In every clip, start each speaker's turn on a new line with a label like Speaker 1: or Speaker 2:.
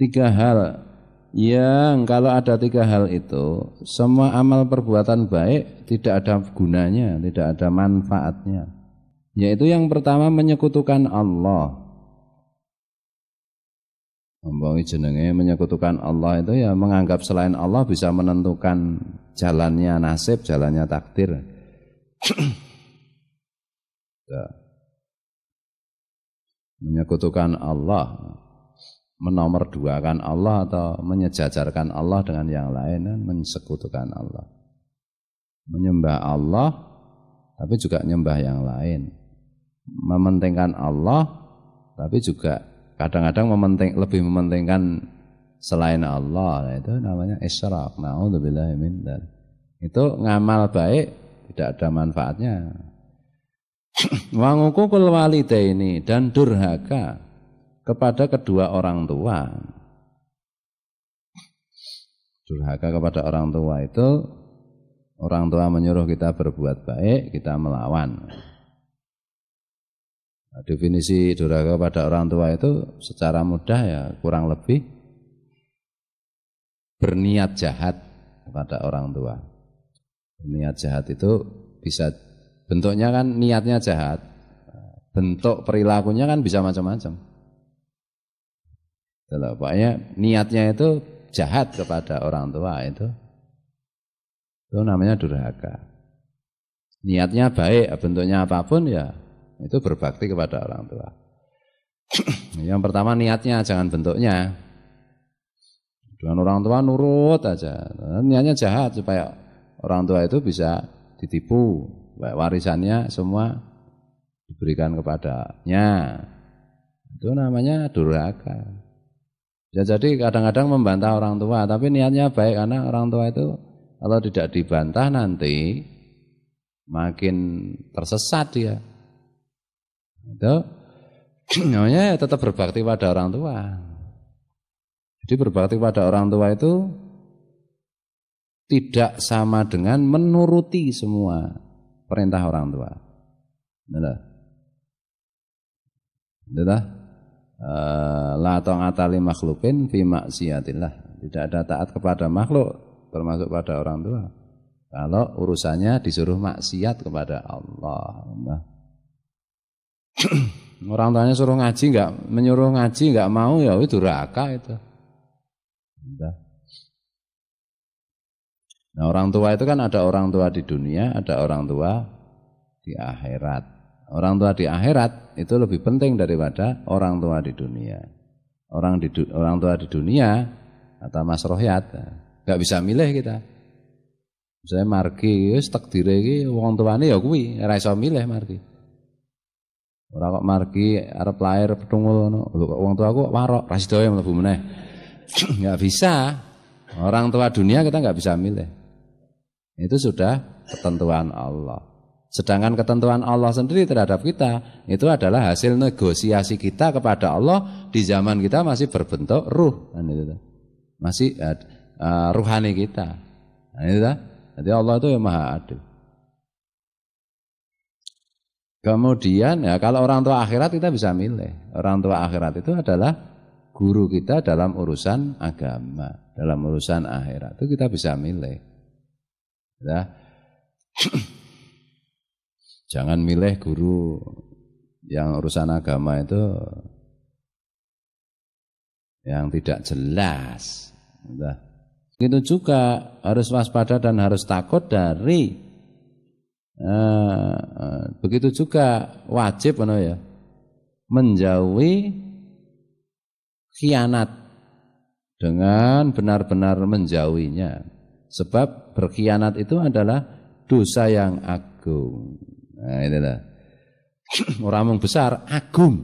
Speaker 1: tiga hal yang kalau ada tiga hal itu semua amal perbuatan baik tidak ada gunanya, tidak ada manfaatnya. Yaitu yang pertama menyekutukan Allah. Membawi jenenge menyekutukan Allah itu ya menganggap selain Allah bisa menentukan jalannya nasib, jalannya takdir. Ya. menyekutukan Allah menomorduakan Allah atau menyejajarkan Allah dengan yang lain dan mensekutukan Allah. Menyembah Allah tapi juga menyembah yang lain. Mementingkan Allah tapi juga kadang-kadang mementing, lebih mementingkan selain Allah. Nah, itu namanya israf. Nauzubillahi min Itu ngamal baik tidak ada manfaatnya. Wangukul walidaini dan durhaka kepada kedua orang tua. Durhaka kepada orang tua itu orang tua menyuruh kita berbuat baik, kita melawan. Nah, definisi durhaka pada orang tua itu secara mudah ya kurang lebih berniat jahat kepada orang tua. Niat jahat itu bisa bentuknya kan niatnya jahat, bentuk perilakunya kan bisa macam-macam. Kalau gitu pokoknya niatnya itu jahat kepada orang tua itu itu namanya durhaka. Niatnya baik, bentuknya apapun ya itu berbakti kepada orang tua. Yang pertama niatnya jangan bentuknya. Dengan orang tua nurut aja. Niatnya jahat supaya orang tua itu bisa ditipu. Warisannya semua diberikan kepadanya. Itu namanya durhaka. Bisa ya, jadi kadang-kadang membantah orang tua, tapi niatnya baik karena orang tua itu kalau tidak dibantah nanti makin tersesat dia. Itu namanya tetap berbakti pada orang tua. Jadi berbakti pada orang tua itu tidak sama dengan menuruti semua perintah orang tua. Benar? Benar? Eh, la ta'ata makhlukin fi maksiatillah. Tidak ada taat kepada makhluk termasuk pada orang tua. Kalau urusannya disuruh maksiat kepada Allah. Nah. orang tuanya suruh ngaji nggak menyuruh ngaji nggak mau ya itu raka itu. Nah. nah, orang tua itu kan ada orang tua di dunia, ada orang tua di akhirat. Orang tua di akhirat itu lebih penting daripada orang tua di dunia. Orang di orang tua di dunia atau Mas Rohyat nggak bisa milih kita. Saya margi wis takdire iki tua tuane ya kuwi, ora iso milih margi. Ora kok margi arep lahir petungul ngono. Lho kok wong tuaku warok, ra sido mlebu meneh. Enggak bisa. Orang tua dunia kita nggak bisa milih. Itu sudah ketentuan Allah. Sedangkan ketentuan Allah sendiri terhadap kita itu adalah hasil negosiasi kita kepada Allah di zaman kita masih berbentuk ruh, kan masih uh, ruhani kita. Nah, Jadi Allah itu yang maha adil. Kemudian ya kalau orang tua akhirat kita bisa milih. Orang tua akhirat itu adalah guru kita dalam urusan agama, dalam urusan akhirat itu kita bisa milih. Ya. Jangan milih guru yang urusan agama itu yang tidak jelas. Itu juga harus waspada dan harus takut dari eh, begitu juga wajib no ya menjauhi khianat dengan benar-benar menjauhinya. Sebab berkhianat itu adalah dosa yang agung. Nah, itu lah. Orang mung besar, agung.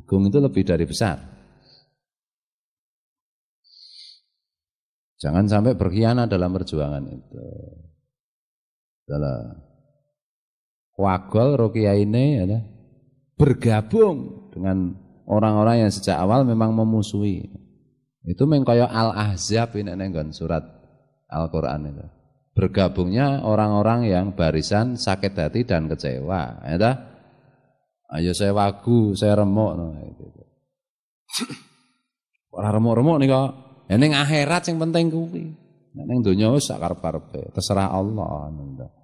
Speaker 1: Agung itu lebih dari besar. Jangan sampai berkhianat dalam perjuangan itu. Adalah wagol rokiya ini ada ya bergabung dengan orang-orang yang sejak awal memang memusuhi. Itu mengkoyok al-ahzab ini ini surat Al-Quran itu bergabungnya orang-orang yang barisan sakit hati dan kecewa ya ayo saya wagu saya remuk no. Gitu. ora remuk-remuk kok? Ya ini akhirat yang penting kuwi Ini dunia usah karpet terserah Allah